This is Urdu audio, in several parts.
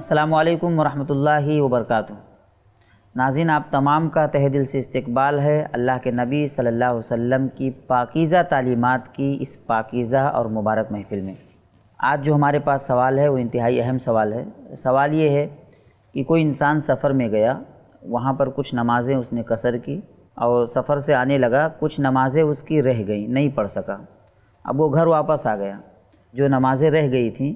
السلام علیکم ورحمۃ اللہ وبرکاتہ ناظرین آپ تمام کا تہ دل سے استقبال ہے اللہ کے نبی صلی اللہ علیہ وسلم کی پاکیزہ تعلیمات کی اس پاکیزہ اور مبارک محفل میں آج جو ہمارے پاس سوال ہے وہ انتہائی اہم سوال ہے سوال یہ ہے کہ کوئی انسان سفر میں گیا وہاں پر کچھ نمازیں اس نے قصر کی اور سفر سے آنے لگا کچھ نمازیں اس کی رہ گئیں نہیں پڑھ سکا اب وہ گھر واپس آ گیا جو نمازیں رہ گئی تھیں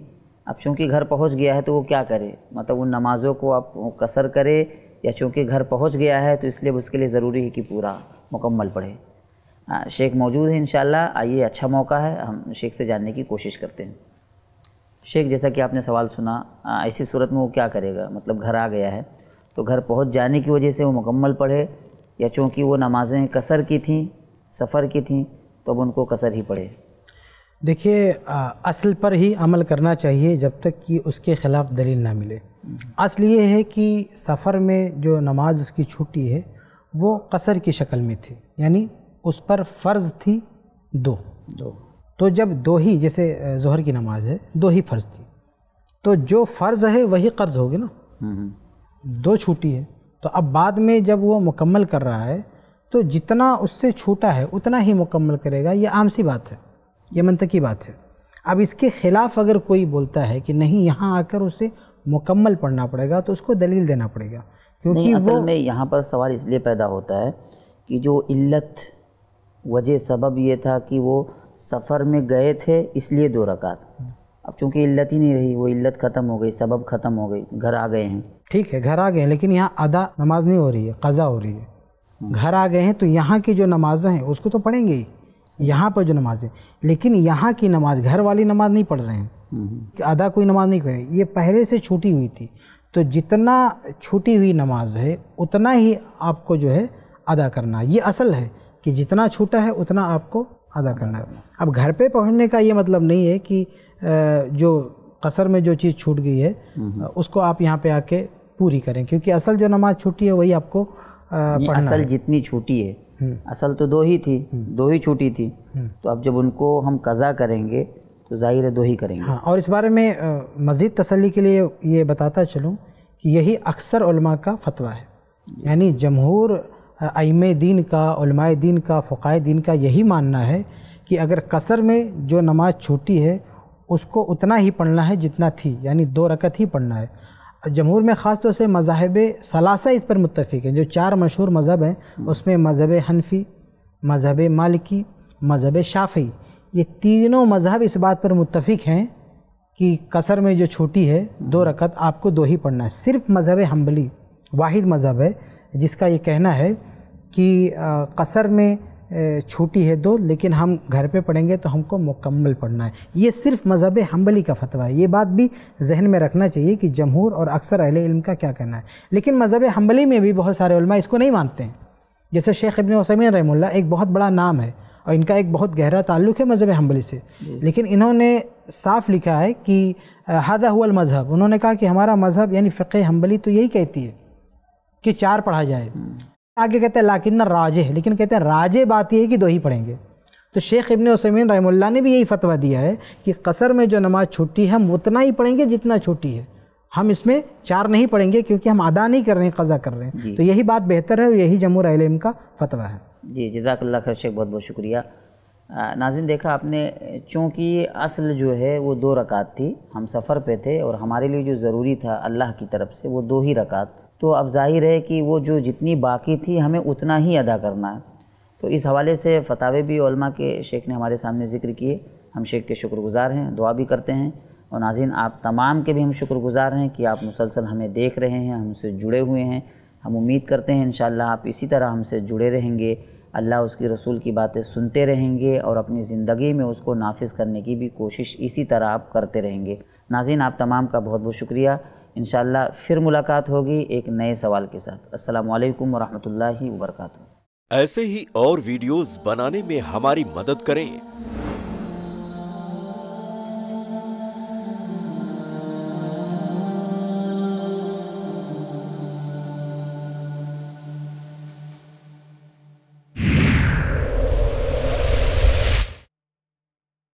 اب چونکہ گھر پہنچ گیا ہے تو وہ کیا کرے مطلب ان نمازوں کو آپ قصر کرے یا چونکہ گھر پہنچ گیا ہے تو اس لیے اس کے لیے ضروری ہے کہ پورا مکمل پڑھے شیخ موجود ہے انشاءاللہ آئیے اچھا موقع ہے ہم شیخ سے جاننے کی کوشش کرتے ہیں شیخ جیسا کہ آپ نے سوال سنا ایسی صورت میں وہ کیا کرے گا مطلب گھر آ گیا ہے تو گھر پہنچ جانے کی وجہ سے وہ مکمل پڑھے یا چونکہ وہ نمازیں کثر کی تھیں سفر کی تھیں تو اب ان کو کثر ہی پڑھے دیکھیے اصل پر ہی عمل کرنا چاہیے جب تک کہ اس کے خلاف دلیل نہ ملے اصل یہ ہے کہ سفر میں جو نماز اس کی چھوٹی ہے وہ قصر کی شکل میں تھی یعنی اس پر فرض تھی دو دو تو جب دو ہی جیسے ظہر کی نماز ہے دو ہی فرض تھی تو جو فرض ہے وہی قرض ہوگی نا دو چھوٹی ہے تو اب بعد میں جب وہ مکمل کر رہا ہے تو جتنا اس سے چھوٹا ہے اتنا ہی مکمل کرے گا یہ عام سی بات ہے یہ منطقی بات ہے اب اس کے خلاف اگر کوئی بولتا ہے کہ نہیں یہاں آ کر اسے مکمل پڑھنا پڑے گا تو اس کو دلیل دینا پڑے گا کیونکہ اصل میں یہاں پر سوال اس لیے پیدا ہوتا ہے کہ جو علت وجہ سبب یہ تھا کہ وہ سفر میں گئے تھے اس لیے دو رکعت اب چونکہ علت ہی نہیں رہی وہ علت ختم ہو گئی سبب ختم ہو گئی گھر آ گئے ہیں ٹھیک ہے گھر آ گئے ہیں لیکن یہاں ادا نماز نہیں ہو رہی ہے قضا ہو رہی ہے گھر آ گئے ہیں تو یہاں کی جو نمازیں ہیں اس کو تو پڑھیں گے ہی یہاں پر جو نماز ہے لیکن یہاں کی نماز گھر والی نماز نہیں پڑھ رہے ہیں کہ ادا کوئی نماز نہیں رہے یہ پہلے سے چھوٹی ہوئی تھی تو جتنا چھوٹی ہوئی نماز ہے اتنا ہی آپ کو جو ہے ادا کرنا یہ اصل ہے کہ جتنا چھوٹا ہے اتنا آپ کو ادا کرنا ہے اب گھر پہ پہنچنے کا یہ مطلب نہیں ہے کہ جو قصر میں جو چیز چھوٹ گئی ہے اس کو آپ یہاں پہ آ کے پوری کریں کیونکہ اصل جو نماز چھوٹی ہے وہی آپ کو یعنی پڑھ اصل جتنی چھوٹی ہے اصل تو دو ہی تھی دو ہی چھوٹی تھی تو اب جب ان کو ہم قضا کریں گے تو ظاہر دو ہی کریں گے ہاں، اور اس بارے میں مزید تسلی کے لیے یہ بتاتا چلوں کہ یہی اکثر علماء کا فتویٰ ہے جی۔ یعنی جمہور ایم دین کا علماء دین کا فقائے دین کا یہی ماننا ہے کہ اگر قصر میں جو نماز چھوٹی ہے اس کو اتنا ہی پڑھنا ہے جتنا تھی یعنی دو رکت ہی پڑھنا ہے جمہور میں خاص طور سے مذاہب ثلاثہ اس پر متفق ہیں جو چار مشہور مذہب ہیں اس میں مذہب حنفی مذہب مالکی مذہب شافی یہ تینوں مذہب اس بات پر متفق ہیں کہ قصر میں جو چھوٹی ہے دو رکعت آپ کو دو ہی پڑھنا ہے صرف مذہب حنبلی واحد مذہب ہے جس کا یہ کہنا ہے کہ قصر میں چھوٹی ہے دو لیکن ہم گھر پہ پڑھیں گے تو ہم کو مکمل پڑھنا ہے یہ صرف مذہب حنبلی کا فتویٰ ہے یہ بات بھی ذہن میں رکھنا چاہیے کہ جمہور اور اکثر اہل علم کا کیا کہنا ہے لیکن مذہب حنبلی میں بھی بہت سارے علماء اس کو نہیں مانتے ہیں جیسے شیخ ابن وسمین رحم اللہ ایک بہت بڑا نام ہے اور ان کا ایک بہت گہرا تعلق ہے مذہب حنبلی سے جی۔ لیکن انہوں نے صاف لکھا ہے کہ ہادہ اول المذہب انہوں نے کہا کہ ہمارا مذہب یعنی فقہ حنبلی تو یہی کہتی ہے کہ چار پڑھا جائے آگے کہتے ہیں لاکن راجے لیکن کہتے ہیں راجے بات یہ ہے کہ دو ہی پڑھیں گے تو شیخ ابن عثمین رحمہ اللہ نے بھی یہی فتویٰ دیا ہے کہ قصر میں جو نماز چھوٹی ہے ہم اتنا ہی پڑھیں گے جتنا چھوٹی ہے ہم اس میں چار نہیں پڑھیں گے کیونکہ ہم ادا نہیں کر رہے ہیں قضا کر رہے ہیں جی۔ تو یہی بات بہتر ہے اور یہی جمہور علم کا فتویٰ ہے جی جزاک اللہ خیر شیخ بہت بہت شکریہ ناظرین دیکھا آپ نے چونکہ اصل جو ہے وہ دو رکعت تھی ہم سفر پہ تھے اور ہمارے لیے جو ضروری تھا اللہ کی طرف سے وہ دو ہی رکعت تو اب ظاہر ہے کہ وہ جو جتنی باقی تھی ہمیں اتنا ہی ادا کرنا ہے تو اس حوالے سے فتاوے بھی علماء کے شیخ نے ہمارے سامنے ذکر کیے ہم شیخ کے شکر گزار ہیں دعا بھی کرتے ہیں اور ناظرین آپ تمام کے بھی ہم شکر گزار ہیں کہ آپ مسلسل ہمیں دیکھ رہے ہیں ہم سے جڑے ہوئے ہیں ہم امید کرتے ہیں انشاءاللہ آپ اسی طرح ہم سے جڑے رہیں گے اللہ اس کی رسول کی باتیں سنتے رہیں گے اور اپنی زندگی میں اس کو نافذ کرنے کی بھی کوشش اسی طرح آپ کرتے رہیں گے ناظرین آپ تمام کا بہت بہت شکریہ انشاءاللہ پھر ملاقات ہوگی ایک نئے سوال کے ساتھ السلام علیکم ورحمت اللہ وبرکاتہ ایسے ہی اور ویڈیوز بنانے میں ہماری مدد کریں